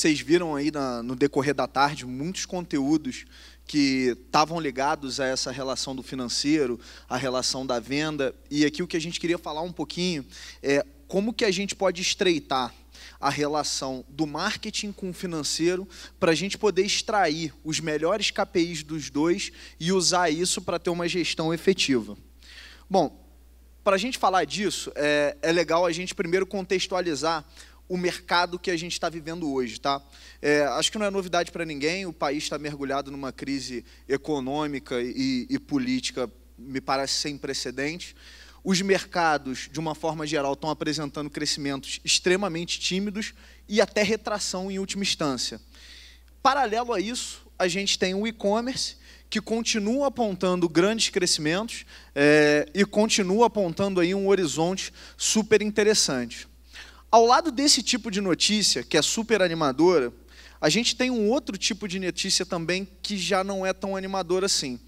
Vocês viram aí na, no decorrer da tarde muitos conteúdos que estavam ligados a essa relação do financeiro, a relação da venda. E aqui o que a gente queria falar um pouquinho é como que a gente pode estreitar a relação do marketing com o financeiro para a gente poder extrair os melhores KPIs dos dois e usar isso para ter uma gestão efetiva. Bom, para a gente falar disso, é, é legal a gente primeiro contextualizar o mercado que a gente está vivendo hoje, tá? É, acho que não é novidade para ninguém, o país está mergulhado numa crise econômica e, e política, me parece sem precedente. Os mercados, de uma forma geral, estão apresentando crescimentos extremamente tímidos e até retração em última instância. Paralelo a isso, a gente tem o e-commerce, que continua apontando grandes crescimentos é, e continua apontando aí um horizonte super interessante. Ao lado desse tipo de notícia, que é super animadora, a gente tem um outro tipo de notícia também que já não é tão animadora assim.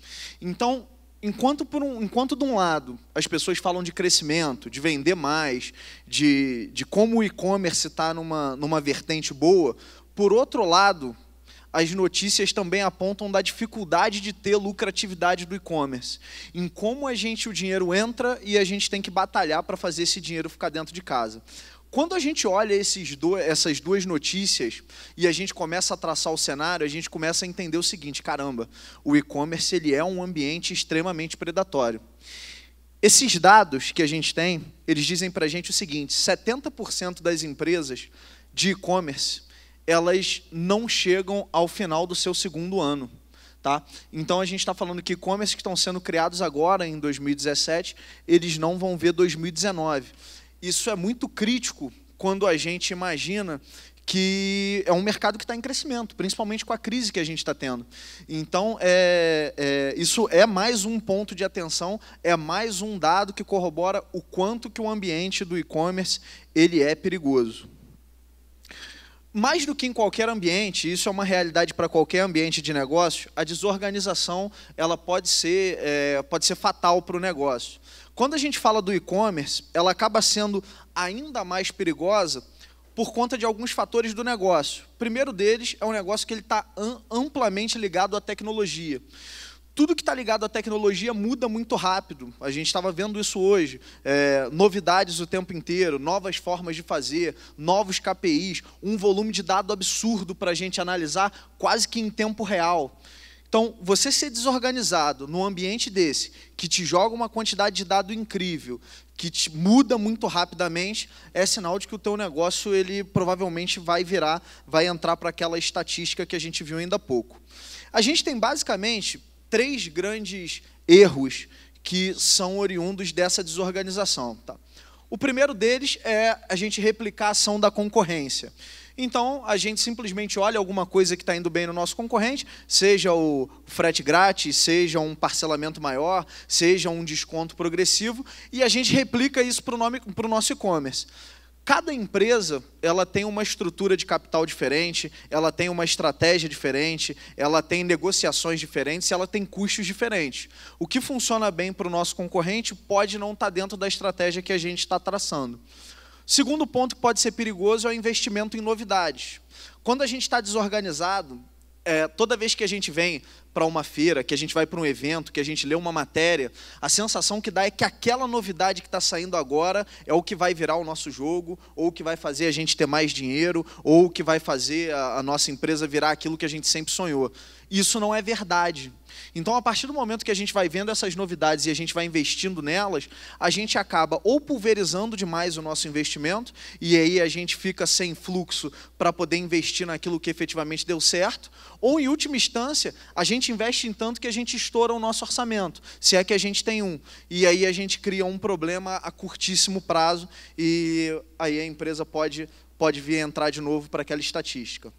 Então, enquanto, por um, enquanto de um lado as pessoas falam de crescimento, de vender mais, de, de como o e-commerce está numa, numa vertente boa, por outro lado, as notícias também apontam da dificuldade de ter lucratividade do e-commerce, em como a gente o dinheiro entra e a gente tem que batalhar para fazer esse dinheiro ficar dentro de casa. Quando a gente olha do, essas duas notícias e a gente começa a traçar o cenário, a gente começa a entender o seguinte: caramba, o e-commerce ele é um ambiente extremamente predatório. Esses dados que a gente tem, eles dizem para a gente o seguinte: 70% das empresas de e-commerce elas não chegam ao final do seu segundo ano. Tá? Então a gente está falando que e-commerce que estão sendo criados agora em 2017, eles não vão ver 2019. Isso é muito crítico quando a gente imagina que é um mercado que está em crescimento, principalmente com a crise que a gente está tendo. Então, é, é, isso é mais um ponto de atenção, é mais um dado que corrobora o quanto que o ambiente do e-commerce ele é perigoso. Mais do que em qualquer ambiente, isso é uma realidade para qualquer ambiente de negócio, a desorganização ela pode ser, é, pode ser fatal para o negócio. Quando a gente fala do e-commerce, ela acaba sendo ainda mais perigosa por conta de alguns fatores do negócio. O primeiro deles é um negócio que ele está amplamente ligado à tecnologia. Tudo que está ligado à tecnologia muda muito rápido. A gente estava vendo isso hoje. É, novidades o tempo inteiro, novas formas de fazer, novos KPIs, um volume de dado absurdo para a gente analisar quase que em tempo real. Então, você ser desorganizado num ambiente desse, que te joga uma quantidade de dado incrível, que te muda muito rapidamente, é sinal de que o teu negócio ele provavelmente vai virar, vai entrar para aquela estatística que a gente viu ainda há pouco. A gente tem basicamente três grandes erros que são oriundos dessa desorganização, tá? O primeiro deles é a gente replicar a ação da concorrência. Então, a gente simplesmente olha alguma coisa que está indo bem no nosso concorrente, seja o frete grátis, seja um parcelamento maior, seja um desconto progressivo, e a gente replica isso para o nosso e-commerce. Cada empresa ela tem uma estrutura de capital diferente, ela tem uma estratégia diferente, ela tem negociações diferentes, ela tem custos diferentes. O que funciona bem para o nosso concorrente pode não estar tá dentro da estratégia que a gente está traçando. Segundo ponto que pode ser perigoso é o investimento em novidades. Quando a gente está desorganizado, é, toda vez que a gente vem para uma feira, que a gente vai para um evento, que a gente lê uma matéria, a sensação que dá é que aquela novidade que está saindo agora é o que vai virar o nosso jogo, ou o que vai fazer a gente ter mais dinheiro, ou o que vai fazer a, a nossa empresa virar aquilo que a gente sempre sonhou. Isso não é verdade. Então, a partir do momento que a gente vai vendo essas novidades e a gente vai investindo nelas, a gente acaba ou pulverizando demais o nosso investimento, e aí a gente fica sem fluxo para poder investir naquilo que efetivamente deu certo, ou, em última instância, a gente gente investe em tanto que a gente estoura o nosso orçamento, se é que a gente tem um. E aí a gente cria um problema a curtíssimo prazo e aí a empresa pode, pode vir entrar de novo para aquela estatística.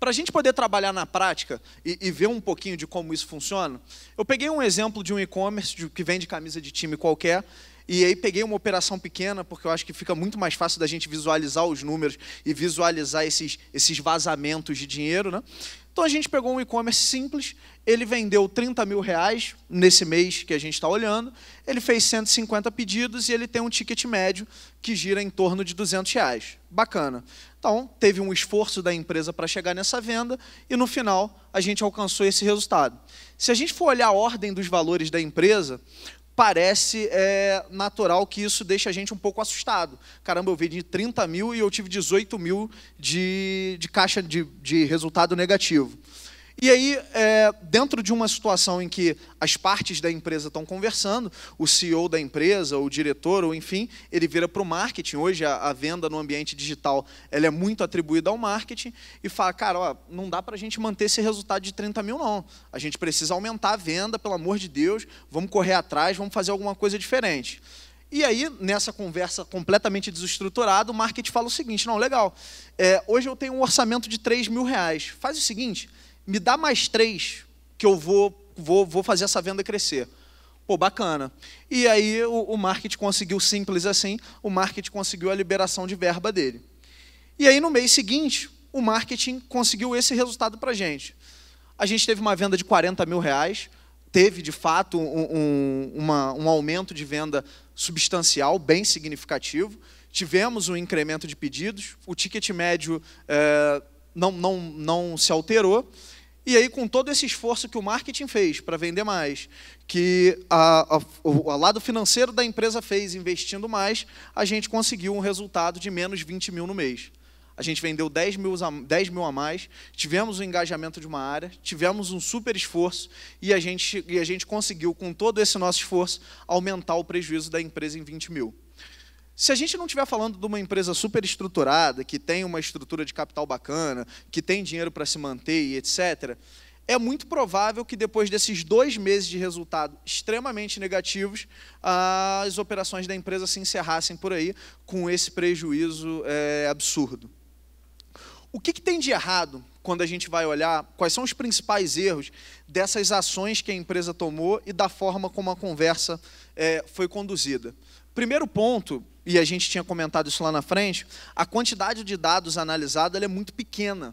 Para a gente poder trabalhar na prática e, e, ver um pouquinho de como isso funciona, eu peguei um exemplo de um e-commerce que vende camisa de time qualquer e aí peguei uma operação pequena, porque eu acho que fica muito mais fácil da gente visualizar os números e visualizar esses, esses vazamentos de dinheiro. Né? Então a gente pegou um e-commerce simples, ele vendeu 30 mil reais nesse mês que a gente está olhando, ele fez 150 pedidos e ele tem um ticket médio que gira em torno de 200 reais. Bacana. Então, teve um esforço da empresa para chegar nessa venda e no final a gente alcançou esse resultado. Se a gente for olhar a ordem dos valores da empresa, parece é, natural que isso deixe a gente um pouco assustado. Caramba, eu vendi 30 mil e eu tive 18 mil de, de caixa de, de resultado negativo. E aí, é, dentro de uma situação em que as partes da empresa estão conversando, o CEO da empresa, ou o diretor, ou enfim, ele vira para o marketing. Hoje, a, a, venda no ambiente digital ela é muito atribuída ao marketing e fala: cara, ó, não dá para a gente manter esse resultado de 30 mil, não. A gente precisa aumentar a venda, pelo amor de Deus, vamos correr atrás, vamos fazer alguma coisa diferente. E aí, nessa conversa completamente desestruturada, o marketing fala o seguinte: não, legal, é, hoje eu tenho um orçamento de 3 mil reais. Faz o seguinte me dá mais três que eu vou, vou, vou fazer essa venda crescer. Pô, bacana. E aí o, o marketing conseguiu, simples assim, o marketing conseguiu a liberação de verba dele. E aí no mês seguinte, o marketing conseguiu esse resultado para a gente. A gente teve uma venda de 40 mil reais, teve de fato um, um, uma, um aumento de venda substancial, bem significativo. Tivemos um incremento de pedidos, o ticket médio é, não, não, não se alterou. E aí, com todo esse esforço que o marketing fez para vender mais, que a, a, o lado financeiro da empresa fez investindo mais, a gente conseguiu um resultado de menos 20 mil no mês. A gente vendeu 10 mil, a, 10 mil a mais, tivemos o um engajamento de uma área, tivemos um super esforço e a, gente, e a gente conseguiu, com todo esse nosso esforço, aumentar o prejuízo da empresa em 20 mil. Se a gente não estiver falando de uma empresa super estruturada, que tem uma estrutura de capital bacana, que tem dinheiro para se manter e etc., é muito provável que depois desses dois meses de resultado extremamente negativos, as operações da empresa se encerrassem por aí com esse prejuízo é, absurdo. O que, que tem de errado quando a gente vai olhar quais são os principais erros dessas ações que a empresa tomou e da forma como a conversa é, foi conduzida. Primeiro ponto, e a gente tinha comentado isso lá na frente, a quantidade de dados analisada é muito pequena.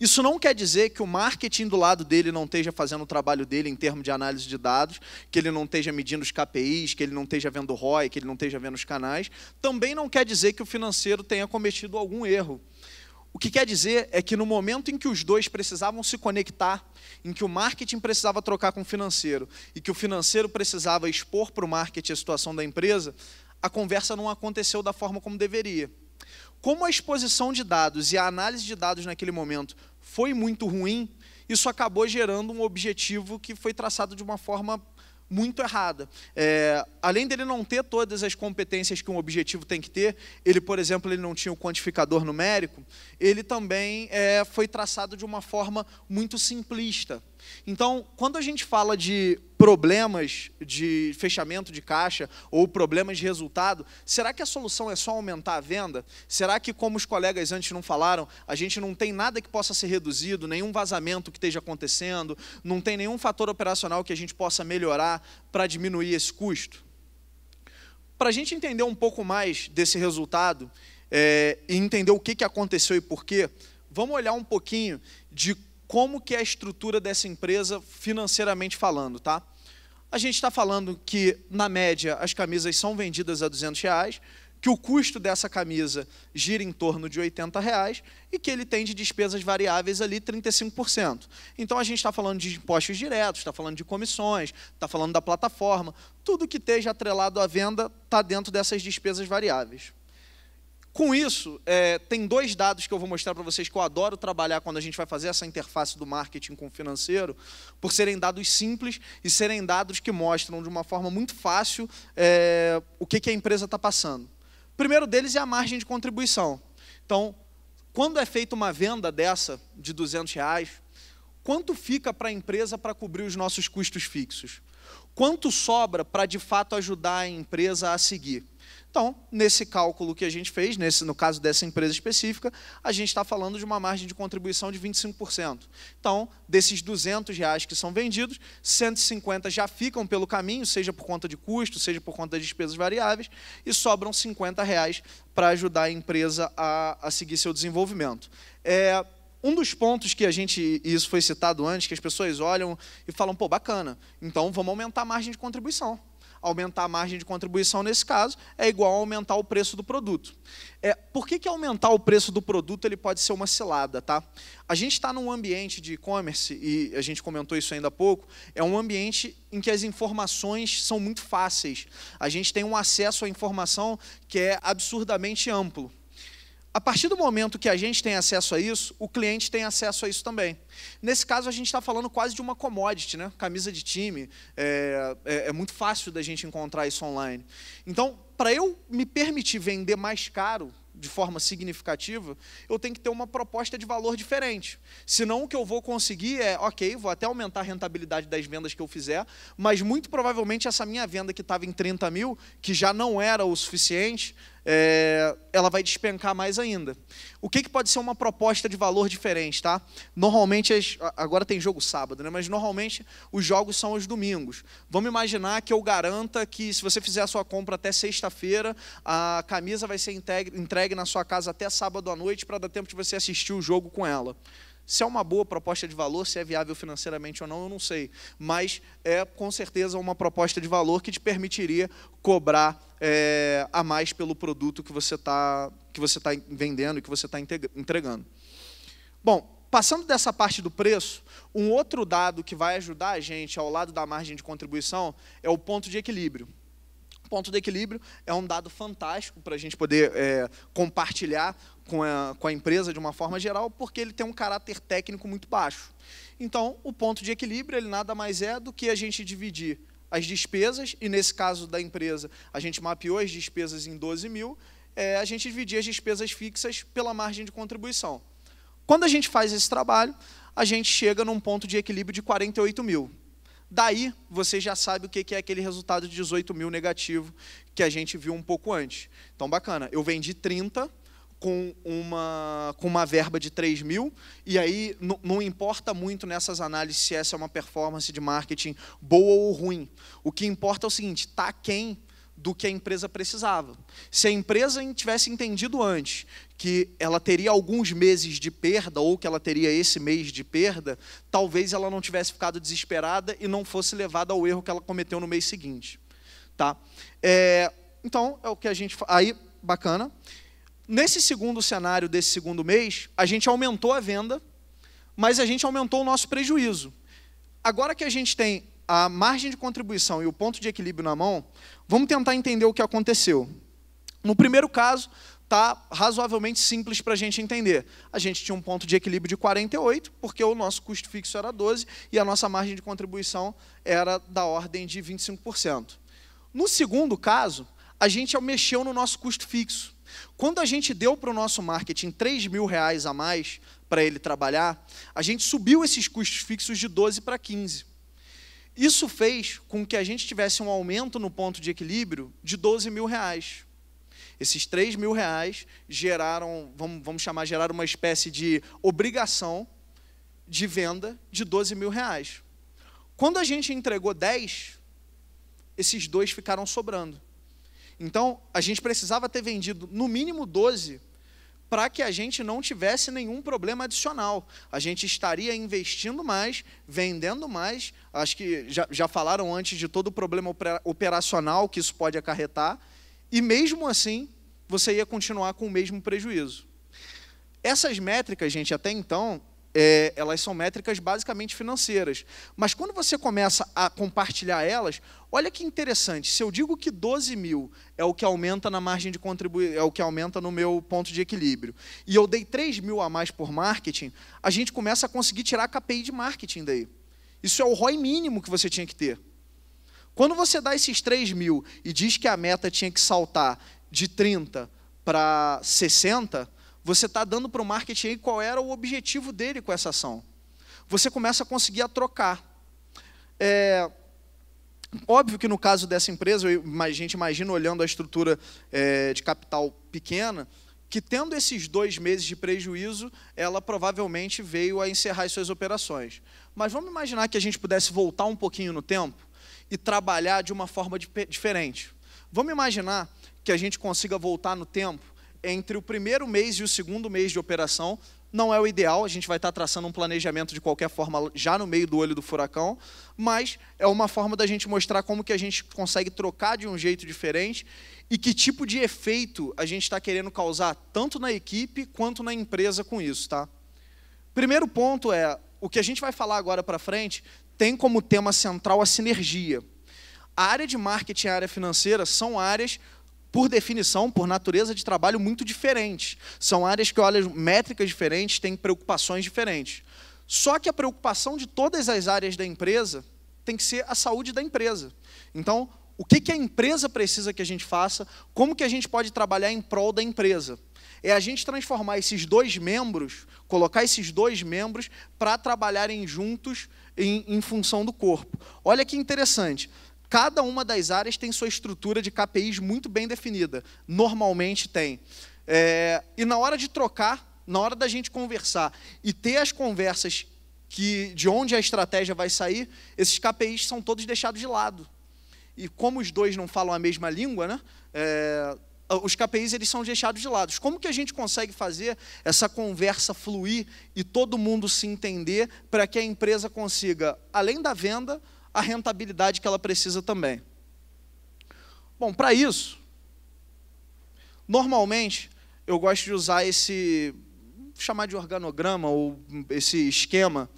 Isso não quer dizer que o marketing do lado dele não esteja fazendo o trabalho dele em termos de análise de dados, que ele não esteja medindo os KPIs, que ele não esteja vendo o ROI, que ele não esteja vendo os canais. Também não quer dizer que o financeiro tenha cometido algum erro. O que quer dizer é que no momento em que os dois precisavam se conectar, em que o marketing precisava trocar com o financeiro e que o financeiro precisava expor para o marketing a situação da empresa, a conversa não aconteceu da forma como deveria. Como a exposição de dados e a análise de dados naquele momento foi muito ruim, isso acabou gerando um objetivo que foi traçado de uma forma muito errada. É, além dele não ter todas as competências que um objetivo tem que ter, ele, por exemplo, ele não tinha o quantificador numérico, ele também é, foi traçado de uma forma muito simplista. Então, quando a gente fala de problemas de fechamento de caixa ou problemas de resultado, será que a solução é só aumentar a venda? Será que, como os colegas antes não falaram, a gente não tem nada que possa ser reduzido, nenhum vazamento que esteja acontecendo, não tem nenhum fator operacional que a gente possa melhorar para diminuir esse custo? Para a gente entender um pouco mais desse resultado é, e entender o que, que aconteceu e porquê, vamos olhar um pouquinho de como que é a estrutura dessa empresa financeiramente falando, tá? A gente está falando que, na média, as camisas são vendidas a 200 reais, que o custo dessa camisa gira em torno de 80 reais e que ele tem de despesas variáveis ali 35%. Então a gente está falando de impostos diretos, está falando de comissões, está falando da plataforma, tudo que esteja atrelado à venda está dentro dessas despesas variáveis. Com isso, é, tem dois dados que eu vou mostrar para vocês que eu adoro trabalhar quando a gente vai fazer essa interface do marketing com o financeiro, por serem dados simples e serem dados que mostram de uma forma muito fácil é, o que, que a empresa está passando. O primeiro deles é a margem de contribuição. Então, quando é feita uma venda dessa de 200 reais, quanto fica para a empresa para cobrir os nossos custos fixos? Quanto sobra para de fato ajudar a empresa a seguir? Então, nesse cálculo que a gente fez, nesse, no caso dessa empresa específica, a gente está falando de uma margem de contribuição de 25%. Então, desses 200 reais que são vendidos, 150 já ficam pelo caminho, seja por conta de custo, seja por conta de despesas variáveis, e sobram 50 reais para ajudar a empresa a, a seguir seu desenvolvimento. É, um dos pontos que a gente, e isso foi citado antes, que as pessoas olham e falam, pô, bacana, então vamos aumentar a margem de contribuição aumentar a margem de contribuição nesse caso é igual a aumentar o preço do produto. É, por que, que aumentar o preço do produto ele pode ser uma cilada? Tá? A gente está num ambiente de e-commerce, e a gente comentou isso ainda há pouco, é um ambiente em que as informações são muito fáceis. A gente tem um acesso à informação que é absurdamente amplo. A partir do momento que a gente tem acesso a isso, o cliente tem acesso a isso também. Nesse caso, a gente está falando quase de uma commodity, né? camisa de time. É, é, é muito fácil da gente encontrar isso online. Então, para eu me permitir vender mais caro, de forma significativa, eu tenho que ter uma proposta de valor diferente. Senão o que eu vou conseguir é, ok, vou até aumentar a rentabilidade das vendas que eu fizer, mas muito provavelmente essa minha venda que estava em 30 mil, que já não era o suficiente, é, ela vai despencar mais ainda. O que, que pode ser uma proposta de valor diferente, tá? Normalmente, as, agora tem jogo sábado, né? Mas normalmente os jogos são aos domingos. Vamos imaginar que eu garanta que se você fizer a sua compra até sexta-feira, a camisa vai ser entregue, entregue na sua casa até sábado à noite para dar tempo de você assistir o jogo com ela. Se é uma boa proposta de valor, se é viável financeiramente ou não, eu não sei. Mas é com certeza uma proposta de valor que te permitiria cobrar é, a mais pelo produto que você está tá vendendo e que você está entregando. Bom, passando dessa parte do preço, um outro dado que vai ajudar a gente ao lado da margem de contribuição é o ponto de equilíbrio ponto de equilíbrio é um dado fantástico para a gente poder é, compartilhar com a, com a empresa de uma forma geral, porque ele tem um caráter técnico muito baixo. Então, o ponto de equilíbrio ele nada mais é do que a gente dividir as despesas, e nesse caso da empresa, a gente mapeou as despesas em 12 mil, é, a gente dividia as despesas fixas pela margem de contribuição. Quando a gente faz esse trabalho, a gente chega num ponto de equilíbrio de 48 mil. Daí você já sabe o que é aquele resultado de 18 mil negativo que a gente viu um pouco antes. Então, bacana. Eu vendi 30 com uma, com uma verba de 3 mil, e aí não importa muito nessas análises se essa é uma performance de marketing boa ou ruim. O que importa é o seguinte: está quem do que a empresa precisava. Se a empresa tivesse entendido antes que ela teria alguns meses de perda, ou que ela teria esse mês de perda, talvez ela não tivesse ficado desesperada e não fosse levada ao erro que ela cometeu no mês seguinte. Tá? É, então, é o que a gente. Aí, bacana. Nesse segundo cenário desse segundo mês, a gente aumentou a venda, mas a gente aumentou o nosso prejuízo. Agora que a gente tem a margem de contribuição e o ponto de equilíbrio na mão, vamos tentar entender o que aconteceu. No primeiro caso, tá razoavelmente simples para a gente entender. A gente tinha um ponto de equilíbrio de 48, porque o nosso custo fixo era 12 e a nossa margem de contribuição era da ordem de 25%. No segundo caso, a gente mexeu no nosso custo fixo. Quando a gente deu para o nosso marketing 3 mil reais a mais para ele trabalhar, a gente subiu esses custos fixos de 12 para 15. Isso fez com que a gente tivesse um aumento no ponto de equilíbrio de 12 mil reais. Esses 3 mil reais geraram, vamos, vamos chamar, geraram uma espécie de obrigação de venda de 12 mil reais. Quando a gente entregou 10, esses dois ficaram sobrando. Então, a gente precisava ter vendido no mínimo 12 para que a gente não tivesse nenhum problema adicional. A gente estaria investindo mais, vendendo mais. Acho que já, já falaram antes de todo o problema operacional que isso pode acarretar. E mesmo assim, você ia continuar com o mesmo prejuízo. Essas métricas, gente, até então, é, elas são métricas basicamente financeiras. Mas quando você começa a compartilhar elas, olha que interessante. Se eu digo que 12 mil é o que aumenta na margem de contribuição, é o que aumenta no meu ponto de equilíbrio, e eu dei 3 mil a mais por marketing, a gente começa a conseguir tirar a KPI de marketing daí. Isso é o ROI mínimo que você tinha que ter. Quando você dá esses 3 mil e diz que a meta tinha que saltar de 30 para 60, você está dando para o marketing aí qual era o objetivo dele com essa ação. Você começa a conseguir a trocar. É, óbvio que no caso dessa empresa, a gente imagina olhando a estrutura é, de capital pequena, que tendo esses dois meses de prejuízo, ela provavelmente veio a encerrar as suas operações. Mas vamos imaginar que a gente pudesse voltar um pouquinho no tempo e trabalhar de uma forma diferente. Vamos imaginar que a gente consiga voltar no tempo entre o primeiro mês e o segundo mês de operação. Não é o ideal, a gente vai estar traçando um planejamento de qualquer forma já no meio do olho do furacão, mas é uma forma da gente mostrar como que a gente consegue trocar de um jeito diferente e que tipo de efeito a gente está querendo causar tanto na equipe quanto na empresa com isso, tá? Primeiro ponto é o que a gente vai falar agora para frente tem como tema central a sinergia. A área de marketing e a área financeira são áreas por definição, por natureza de trabalho, muito diferentes. São áreas que olham métricas diferentes, têm preocupações diferentes. Só que a preocupação de todas as áreas da empresa tem que ser a saúde da empresa. Então, o que, a empresa precisa que a gente faça? Como que a gente pode trabalhar em prol da empresa? é a gente transformar esses dois membros, colocar esses dois membros para trabalharem juntos em, em função do corpo. Olha que interessante. Cada uma das áreas tem sua estrutura de KPIs muito bem definida. Normalmente tem. É, e na hora de trocar, na hora da gente conversar e ter as conversas que de onde a estratégia vai sair, esses KPIs são todos deixados de lado. E como os dois não falam a mesma língua, né? É, ah, os KPIs eles são deixados de lado. Como que a gente consegue fazer essa conversa fluir e todo mundo se entender para que a empresa consiga, além da venda, a rentabilidade que ela precisa também? Bom, para isso, normalmente eu gosto de usar esse chamar de organograma ou esse esquema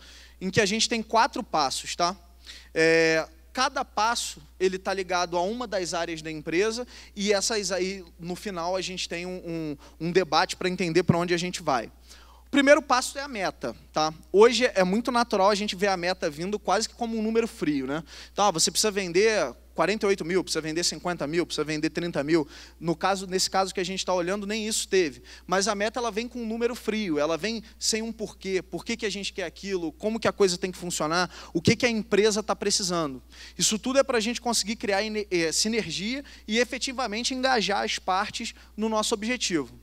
em que a gente tem quatro passos, tá? É, Cada passo ele está ligado a uma das áreas da empresa e essas aí no final a gente tem um, um, um debate para entender para onde a gente vai. O primeiro passo é a meta, tá? Hoje é muito natural a gente ver a meta vindo quase que como um número frio, né? Então, você precisa vender 48 mil, precisa vender 50 mil, precisa vender 30 mil. No caso, nesse caso que a gente está olhando, nem isso teve. Mas a meta ela vem com um número frio, ela vem sem um porquê. Por que, que a gente quer aquilo? Como que a coisa tem que funcionar? O que, que a empresa está precisando? Isso tudo é para a gente conseguir criar eh, sinergia e efetivamente engajar as partes no nosso objetivo.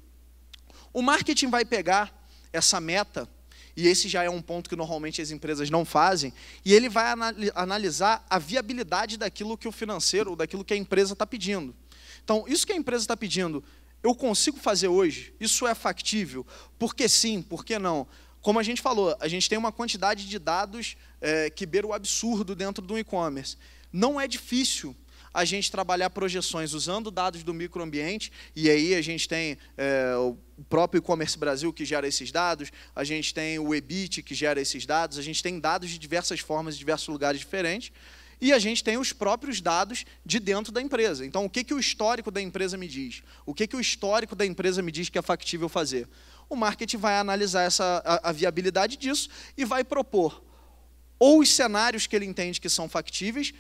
O marketing vai pegar essa meta e esse já é um ponto que normalmente as empresas não fazem, e ele vai analisar a viabilidade daquilo que o financeiro, ou daquilo que a empresa está pedindo. Então, isso que a empresa está pedindo, eu consigo fazer hoje? Isso é factível? Por que sim? Por que não? Como a gente falou, a gente tem uma quantidade de dados é, que beira o absurdo dentro do e-commerce. Não é difícil a gente trabalhar projeções usando dados do microambiente, e aí a gente tem é, o próprio e-commerce Brasil que gera esses dados, a gente tem o EBIT que gera esses dados, a gente tem dados de diversas formas, de diversos lugares diferentes, e a gente tem os próprios dados de dentro da empresa. Então, o que, que o histórico da empresa me diz? O que, que o histórico da empresa me diz que é factível fazer? O marketing vai analisar essa, a, a viabilidade disso e vai propor ou os cenários que ele entende que são factíveis,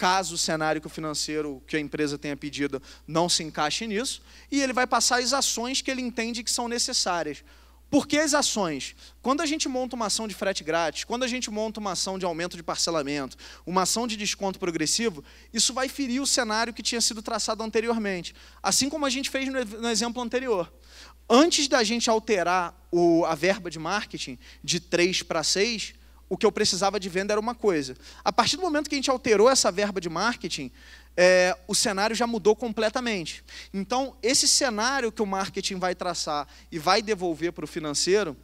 caso o cenário financeiro que a empresa tenha pedido não se encaixe nisso, e ele vai passar as ações que ele entende que são necessárias. Por que as ações? Quando a gente monta uma ação de frete grátis, quando a gente monta uma ação de aumento de parcelamento, uma ação de desconto progressivo, isso vai ferir o cenário que tinha sido traçado anteriormente. Assim como a gente fez no exemplo anterior. Antes da gente alterar o, a verba de marketing de 3 para 6, o que eu precisava de venda era uma coisa. A partir do momento que a gente alterou essa verba de marketing, é, o cenário já mudou completamente. Então, esse cenário que o marketing vai traçar e vai devolver para o financeiro,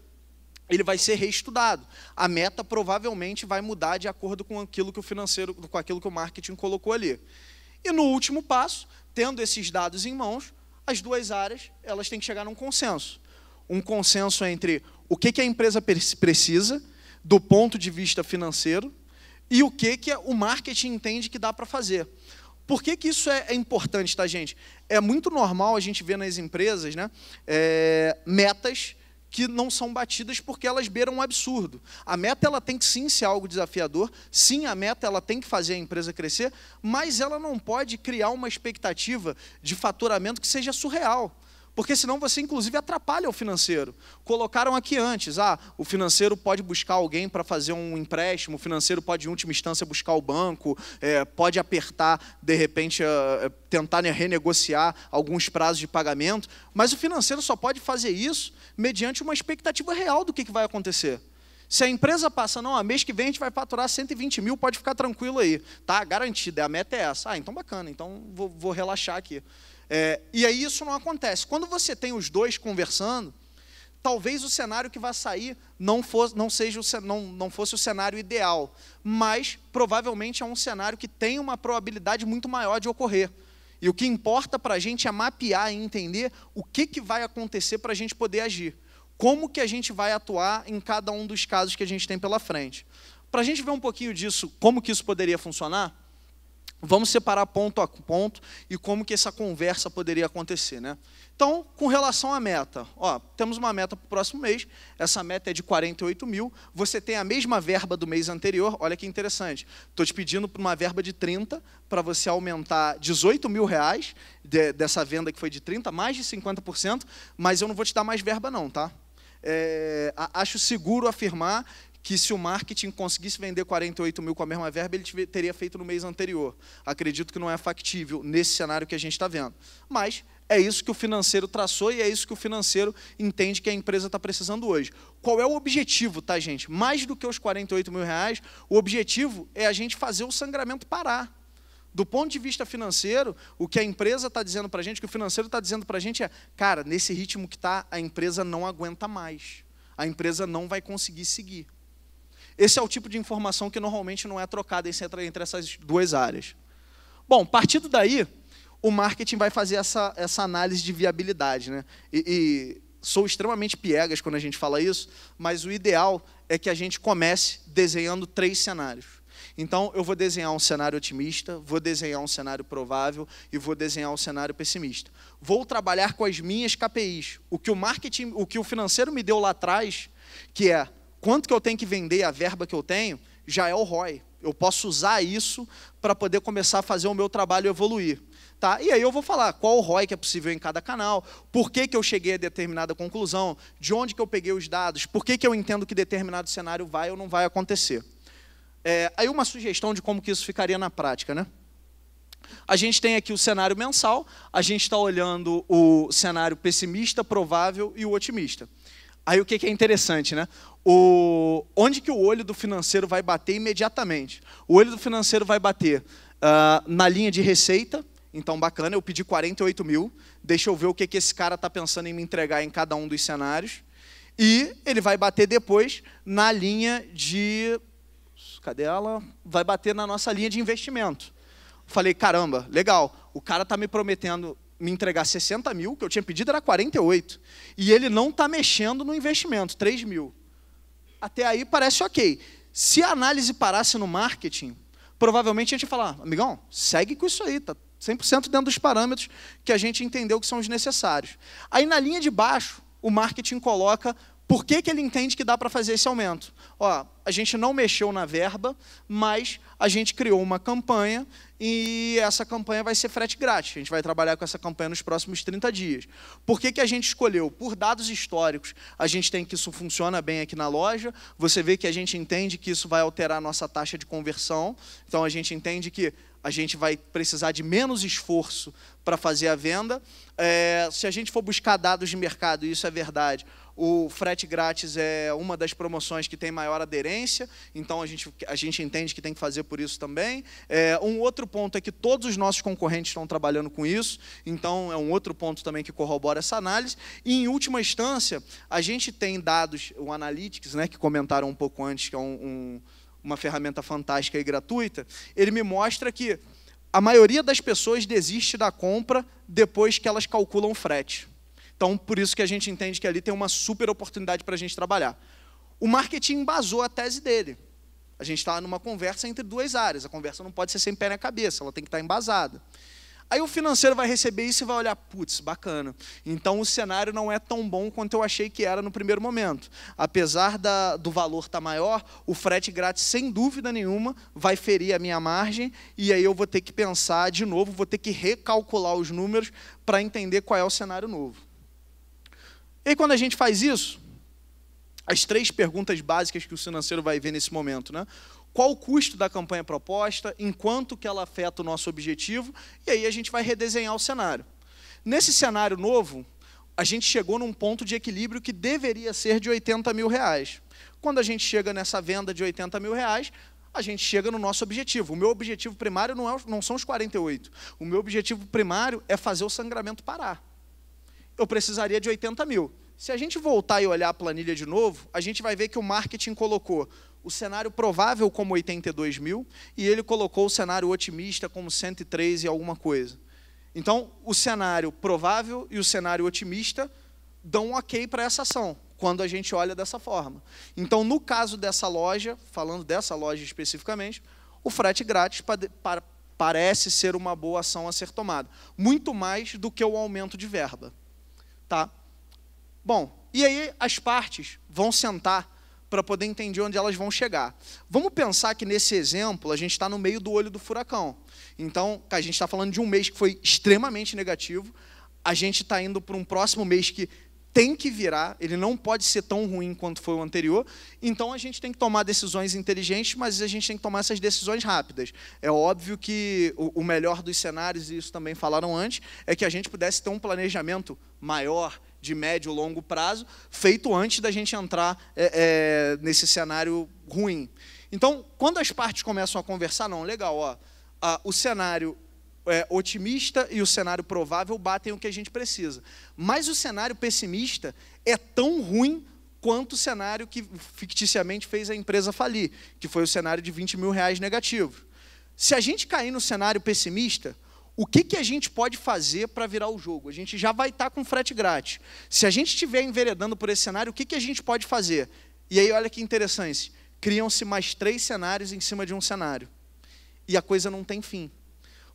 ele vai ser reestudado. A meta provavelmente vai mudar de acordo com aquilo que o financeiro, com aquilo que o marketing colocou ali. E no último passo, tendo esses dados em mãos, as duas áreas elas têm que chegar num consenso. Um consenso entre o que, que a empresa precisa do ponto de vista financeiro e o que, que o marketing entende que dá para fazer. Por que, que isso é, é, importante, tá, gente? É muito normal a gente ver nas empresas né, é, metas que não são batidas porque elas beiram um absurdo. A meta ela tem que sim ser algo desafiador, sim a meta ela tem que fazer a empresa crescer, mas ela não pode criar uma expectativa de faturamento que seja surreal. Porque senão você, inclusive, atrapalha o financeiro. Colocaram aqui antes: ah, o financeiro pode buscar alguém para fazer um empréstimo, o financeiro pode, em última instância, buscar o banco, é, pode apertar, de repente, é, tentar renegociar alguns prazos de pagamento. Mas o financeiro só pode fazer isso mediante uma expectativa real do que, que vai acontecer. Se a empresa passa, não, a mês que vem a gente vai faturar 120 mil, pode ficar tranquilo aí. Tá, garantida, a meta é essa. Ah, então bacana, então vou, vou relaxar aqui. É, e aí isso não acontece. Quando você tem os dois conversando, talvez o cenário que vai sair não fosse, não seja o, não, não fosse o cenário ideal, mas provavelmente é um cenário que tem uma probabilidade muito maior de ocorrer. E o que importa para a gente é mapear e entender o que, que vai acontecer para a gente poder agir. Como que a gente vai atuar em cada um dos casos que a gente tem pela frente. Para a gente ver um pouquinho disso, como que isso poderia funcionar, Vamos separar ponto a ponto e como que essa conversa poderia acontecer, né? Então, com relação à meta, ó, temos uma meta para o próximo mês. Essa meta é de 48 mil. Você tem a mesma verba do mês anterior. Olha que interessante. Estou te pedindo para uma verba de 30 para você aumentar 18 mil reais de, dessa venda que foi de 30, mais de 50%. Mas eu não vou te dar mais verba não, tá? É, acho seguro afirmar que se o marketing conseguisse vender 48 mil com a mesma verba, ele teria feito no mês anterior. Acredito que não é factível nesse cenário que a gente está vendo. Mas é isso que o financeiro traçou e é isso que o financeiro entende que a empresa está precisando hoje. Qual é o objetivo, tá, gente? Mais do que os 48 mil reais, o objetivo é a gente fazer o sangramento parar. Do ponto de vista financeiro, o que a empresa está dizendo para a gente, o que o financeiro está dizendo para a gente é, cara, nesse ritmo que está, a empresa não aguenta mais. A empresa não vai conseguir seguir. Esse é o tipo de informação que normalmente não é trocada entre essas duas áreas. Bom, partindo daí, o marketing vai fazer essa, essa análise de viabilidade. Né? E, e sou extremamente piegas quando a gente fala isso, mas o ideal é que a gente comece desenhando três cenários. Então, eu vou desenhar um cenário otimista, vou desenhar um cenário provável e vou desenhar um cenário pessimista. Vou trabalhar com as minhas KPIs. O que o marketing, o que o financeiro me deu lá atrás, que é quanto que eu tenho que vender, a verba que eu tenho, já é o ROI. Eu posso usar isso para poder começar a fazer o meu trabalho evoluir. Tá? E aí eu vou falar qual o ROI que é possível em cada canal, por que, que eu cheguei a determinada conclusão, de onde que eu peguei os dados, por que, que eu entendo que determinado cenário vai ou não vai acontecer. É, aí uma sugestão de como que isso ficaria na prática. Né? A gente tem aqui o cenário mensal, a gente está olhando o cenário pessimista, provável e o otimista. Aí o que, é interessante, né? O, onde que o olho do financeiro vai bater imediatamente? O olho do financeiro vai bater uh, na linha de receita, então, bacana, eu pedi 48 mil. Deixa eu ver o que, que esse cara está pensando em me entregar em cada um dos cenários. E ele vai bater depois na linha de. Cadê ela? Vai bater na nossa linha de investimento. Falei, caramba, legal, o cara está me prometendo me entregar 60 mil, que eu tinha pedido era 48. E ele não está mexendo no investimento, 3 mil. Até aí parece ok. Se a análise parasse no marketing, provavelmente a gente ia falar, amigão, segue com isso aí, tá 100% dentro dos parâmetros que a gente entendeu que são os necessários. Aí na linha de baixo, o marketing coloca por que, que ele entende que dá para fazer esse aumento? Ó, a gente não mexeu na verba, mas a gente criou uma campanha e essa campanha vai ser frete grátis. A gente vai trabalhar com essa campanha nos próximos 30 dias. Por que, que a gente escolheu? Por dados históricos, a gente tem que isso funciona bem aqui na loja, você vê que a gente entende que isso vai alterar a nossa taxa de conversão, então a gente entende que a gente vai precisar de menos esforço para fazer a venda. É, se a gente for buscar dados de mercado, e isso é verdade, o frete grátis é uma das promoções que tem maior aderência, então a gente, a gente entende que tem que fazer por isso também. É, um outro ponto é que todos os nossos concorrentes estão trabalhando com isso, então é um outro ponto também que corrobora essa análise. E, em última instância, a gente tem dados, o Analytics, né, que comentaram um pouco antes, que é um, um, uma ferramenta fantástica e gratuita, ele me mostra que a maioria das pessoas desiste da compra depois que elas calculam frete. Então, por isso que a gente entende que ali tem uma super oportunidade para a gente trabalhar. O marketing embasou a tese dele. A gente está numa conversa entre duas áreas. A conversa não pode ser sem pé na cabeça, ela tem que estar tá embasada. Aí o financeiro vai receber isso e vai olhar, putz, bacana. Então o cenário não é tão bom quanto eu achei que era no primeiro momento. Apesar da, do valor estar tá maior, o frete grátis, sem dúvida nenhuma, vai ferir a minha margem e aí eu vou ter que pensar de novo, vou ter que recalcular os números para entender qual é o cenário novo. E quando a gente faz isso, as três perguntas básicas que o financeiro vai ver nesse momento, né? Qual o custo da campanha proposta, em quanto que ela afeta o nosso objetivo, e aí a gente vai redesenhar o cenário. Nesse cenário novo, a gente chegou num ponto de equilíbrio que deveria ser de 80 mil reais. Quando a gente chega nessa venda de 80 mil reais, a gente chega no nosso objetivo. O meu objetivo primário não, é, não são os 48. O meu objetivo primário é fazer o sangramento parar eu precisaria de 80 mil. Se a gente voltar e olhar a planilha de novo, a gente vai ver que o marketing colocou o cenário provável como 82 mil e ele colocou o cenário otimista como 103 e alguma coisa. Então, o cenário provável e o cenário otimista dão um ok para essa ação, quando a gente olha dessa forma. Então, no caso dessa loja, falando dessa loja especificamente, o frete grátis parece ser uma boa ação a ser tomada, muito mais do que o aumento de verba. Tá? Bom, e aí as partes vão sentar para poder entender onde elas vão chegar. Vamos pensar que nesse exemplo a gente está no meio do olho do furacão. Então, a gente está falando de um mês que foi extremamente negativo, a gente está indo para um próximo mês que tem que virar, ele não pode ser tão ruim quanto foi o anterior. Então a gente tem que tomar decisões inteligentes, mas a gente tem que tomar essas decisões rápidas. É óbvio que o melhor dos cenários, e isso também falaram antes, é que a gente pudesse ter um planejamento maior, de médio e longo prazo, feito antes da gente entrar é, é, nesse cenário ruim. Então, quando as partes começam a conversar, não, legal, ó, a, o cenário é, otimista e o cenário provável batem o que a gente precisa. Mas o cenário pessimista é tão ruim quanto o cenário que ficticiamente fez a empresa falir, que foi o cenário de 20 mil reais negativo. Se a gente cair no cenário pessimista, o que, que a gente pode fazer para virar o jogo? A gente já vai estar tá com frete grátis. Se a gente estiver enveredando por esse cenário, o que, que a gente pode fazer? E aí, olha que interessante: criam-se mais três cenários em cima de um cenário. E a coisa não tem fim.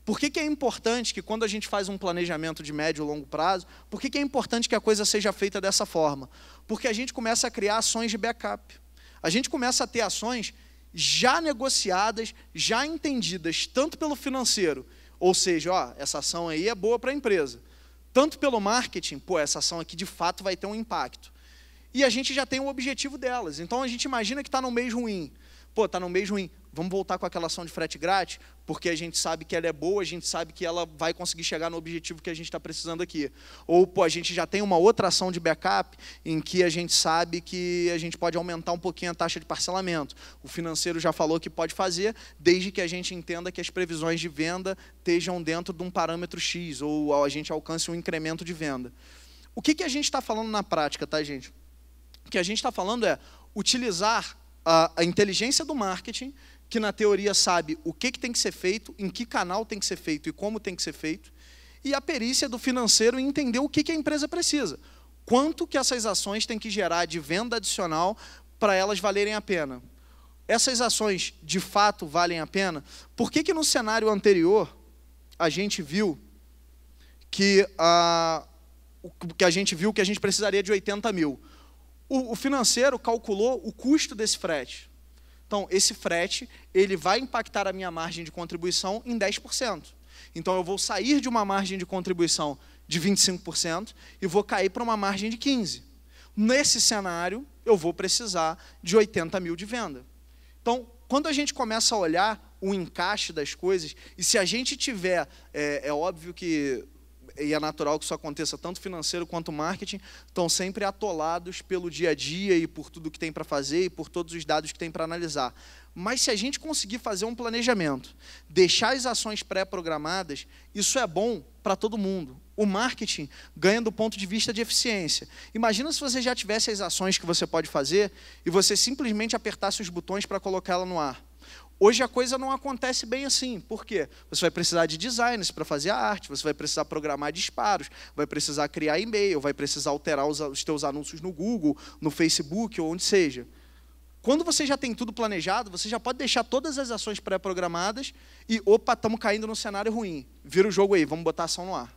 Por que, que é importante que quando a gente faz um planejamento de médio e longo prazo, por que, que é importante que a coisa seja feita dessa forma? Porque a gente começa a criar ações de backup. A gente começa a ter ações já negociadas, já entendidas, tanto pelo financeiro, ou seja, ó, essa ação aí é boa para a empresa, tanto pelo marketing, pô, essa ação aqui de fato vai ter um impacto. E a gente já tem o objetivo delas. Então a gente imagina que está no mês ruim. Pô, está no mês ruim vamos voltar com aquela ação de frete grátis, porque a gente sabe que ela é boa, a gente sabe que ela vai conseguir chegar no objetivo que a gente está precisando aqui. Ou, pô, a gente já tem uma outra ação de backup em que a gente sabe que a gente pode aumentar um pouquinho a taxa de parcelamento. O financeiro já falou que pode fazer, desde que a gente entenda que as previsões de venda estejam dentro de um parâmetro X, ou a gente alcance um incremento de venda. O que, que a gente está falando na prática, tá, gente? O que a gente está falando é utilizar a, a inteligência do marketing que na teoria sabe o que, que tem que ser feito, em que canal tem que ser feito e como tem que ser feito, e a perícia do financeiro em entender o que, que a empresa precisa. Quanto que essas ações têm que gerar de venda adicional para elas valerem a pena? Essas ações, de fato, valem a pena? Por que, que no cenário anterior a gente viu que a, ah, que a gente viu que a gente precisaria de 80 mil? o, o financeiro calculou o custo desse frete então, esse frete, ele vai impactar a minha margem de contribuição em 10%. Então, eu vou sair de uma margem de contribuição de 25% e vou cair para uma margem de 15%. Nesse cenário, eu vou precisar de 80 mil de venda. Então, quando a gente começa a olhar o encaixe das coisas, e se a gente tiver, é, é óbvio que e é natural que isso aconteça tanto financeiro quanto marketing, estão sempre atolados pelo dia a dia e por tudo que tem para fazer e por todos os dados que tem para analisar. Mas se a gente conseguir fazer um planejamento, deixar as ações pré-programadas, isso é bom para todo mundo. O marketing ganha do ponto de vista de eficiência. Imagina se você já tivesse as ações que você pode fazer e você simplesmente apertasse os botões para colocá-la no ar Hoje a coisa não acontece bem assim. Por quê? Você vai precisar de designers para fazer a arte, você vai precisar programar disparos, vai precisar criar e-mail, vai precisar alterar os, os teus anúncios no Google, no Facebook ou onde seja. Quando você já tem tudo planejado, você já pode deixar todas as ações pré-programadas e, opa, estamos caindo num cenário ruim. Vira o jogo aí, vamos botar ação no ar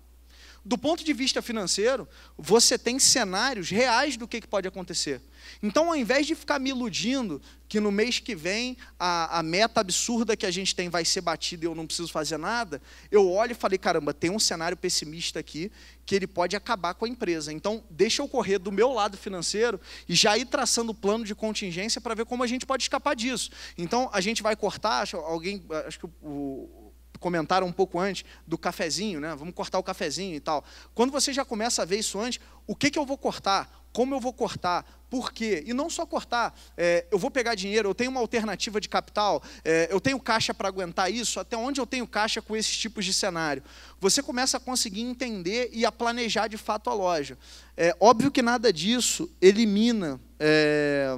do ponto de vista financeiro, você tem cenários reais do que, que pode acontecer. Então, ao invés de ficar me iludindo que no mês que vem a, a meta absurda que a gente tem vai ser batida e eu não preciso fazer nada, eu olho e falei: caramba, tem um cenário pessimista aqui que ele pode acabar com a empresa. Então, deixa eu correr do meu lado financeiro e já ir traçando o plano de contingência para ver como a gente pode escapar disso. Então, a gente vai cortar, acho, alguém, acho que o comentaram um pouco antes do cafezinho, né? Vamos cortar o cafezinho e tal. Quando você já começa a ver isso antes, o que, que eu vou cortar? Como eu vou cortar? Por quê? E não só cortar, é, eu vou pegar dinheiro, eu tenho uma alternativa de capital, é, eu tenho caixa para aguentar isso, até onde eu tenho caixa com esses tipos de cenário? Você começa a conseguir entender e a planejar de fato a loja. É óbvio que nada disso elimina. É,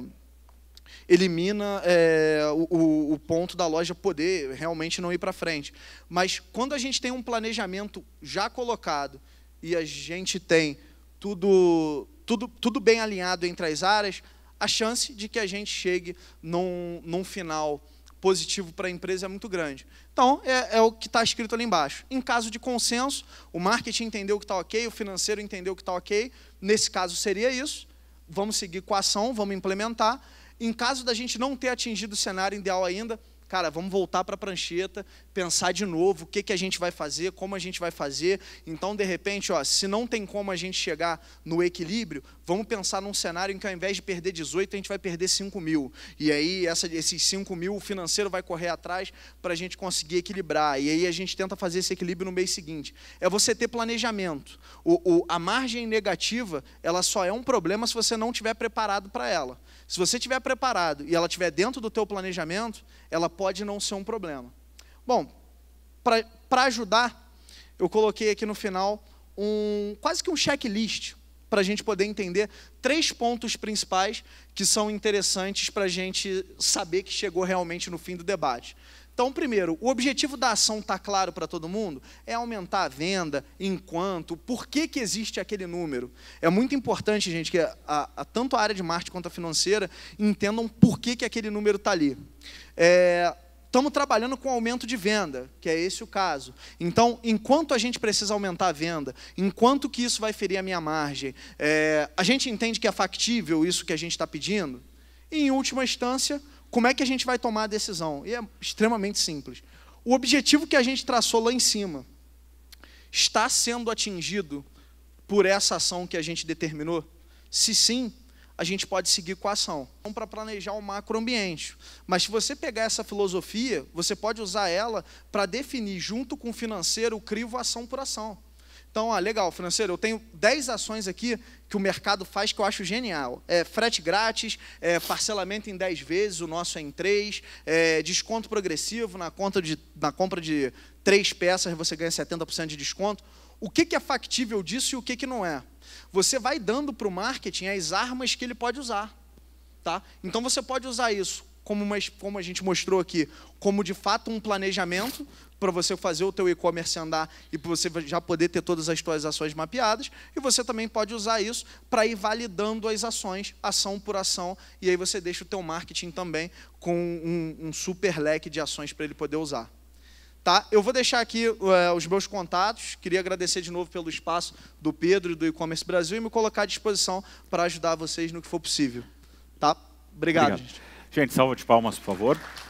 elimina é, o, o, ponto da loja poder realmente não ir para frente. Mas quando a gente tem um planejamento já colocado e a gente tem tudo, tudo, tudo bem alinhado entre as áreas, a chance de que a gente chegue num, num final positivo para a empresa é muito grande. Então, é, é o que está escrito ali embaixo. Em caso de consenso, o marketing entendeu que está ok, o financeiro entendeu que está ok, nesse caso seria isso, vamos seguir com a ação, vamos implementar, em caso da gente não ter atingido o cenário ideal ainda, cara, vamos voltar para a prancheta, pensar de novo o que, que a gente vai fazer, como a gente vai fazer. Então, de repente, ó, se não tem como a gente chegar no equilíbrio, vamos pensar num cenário em que ao invés de perder 18, a gente vai perder 5 mil. E aí, essa, esses 5 mil, o financeiro vai correr atrás para a gente conseguir equilibrar. E aí, a gente tenta fazer esse equilíbrio no mês seguinte. É você ter planejamento. O, o, a margem negativa, ela só é um problema se você não estiver preparado para ela. Se você estiver preparado e ela estiver dentro do teu planejamento, ela pode não ser um problema. Bom, para ajudar, eu coloquei aqui no final um quase que um checklist para a gente poder entender três pontos principais que são interessantes para a gente saber que chegou realmente no fim do debate. Então, primeiro, o objetivo da ação está claro para todo mundo? É aumentar a venda, enquanto, por que, que existe aquele número? É muito importante, gente, que a, a, tanto a área de marketing quanto a financeira entendam por que, que aquele número está ali. É, estamos trabalhando com aumento de venda, que é esse o caso. Então, enquanto a gente precisa aumentar a venda, enquanto que isso vai ferir a minha margem, é, a gente entende que é factível isso que a gente está pedindo? E, em última instância, como é que a gente vai tomar a decisão? E é extremamente simples. O objetivo que a gente traçou lá em cima está sendo atingido por essa ação que a gente determinou? Se sim, a gente pode seguir com a ação então, para planejar o macroambiente. Mas se você pegar essa filosofia, você pode usar ela para definir, junto com o financeiro, o crivo ação por ação. Então, ah, legal, financeiro, eu tenho 10 ações aqui que o mercado faz que eu acho genial. É frete grátis, é, parcelamento em 10 vezes, o nosso é em 3, é, desconto progressivo na, conta de, na compra de três peças, você ganha 70% de desconto o que, que é factível disso e o que, que não é. Você vai dando para o marketing as armas que ele pode usar. Tá? Então você pode usar isso, como, uma, como a gente mostrou aqui, como de fato um planejamento para você fazer o teu e-commerce andar e para você já poder ter todas as suas ações mapeadas. E você também pode usar isso para ir validando as ações, ação por ação, e aí você deixa o teu marketing também com um, um super leque de ações para ele poder usar. Tá? Eu vou deixar aqui uh, os meus contatos. Queria agradecer de novo pelo espaço do Pedro e do E-Commerce Brasil e me colocar à disposição para ajudar vocês no que for possível. Tá? Obrigado. Obrigado. Gente, salva de palmas, por favor.